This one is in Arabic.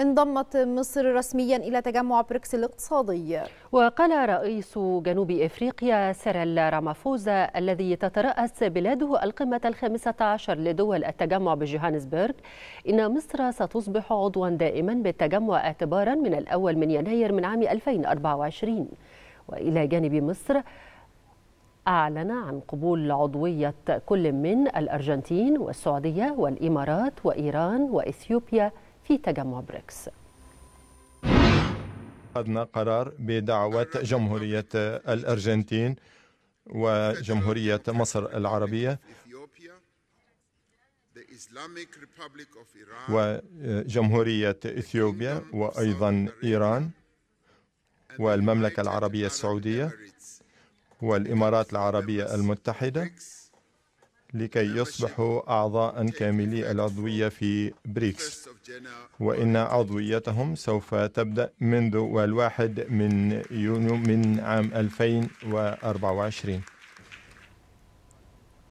انضمت مصر رسميا إلى تجمع بريكس الاقتصادي وقال رئيس جنوب إفريقيا سيريل رامافوزا الذي تترأس بلاده القمة الخامسة عشر لدول التجمع بجوهانسبرغ إن مصر ستصبح عضوا دائما بالتجمع اعتبارا من الأول من يناير من عام 2024 وإلى جانب مصر أعلن عن قبول عضوية كل من الأرجنتين والسعودية والإمارات وإيران وإثيوبيا في تجمع بريكس أخذنا قرار بدعوة جمهورية الأرجنتين وجمهورية مصر العربية وجمهورية إثيوبيا وأيضا إيران والمملكة العربية السعودية والإمارات العربية المتحدة لكي يصبحوا أعضاء كاملي العضوية في بريكس وإن عضويتهم سوف تبدأ منذ الواحد من يونيو من عام 2024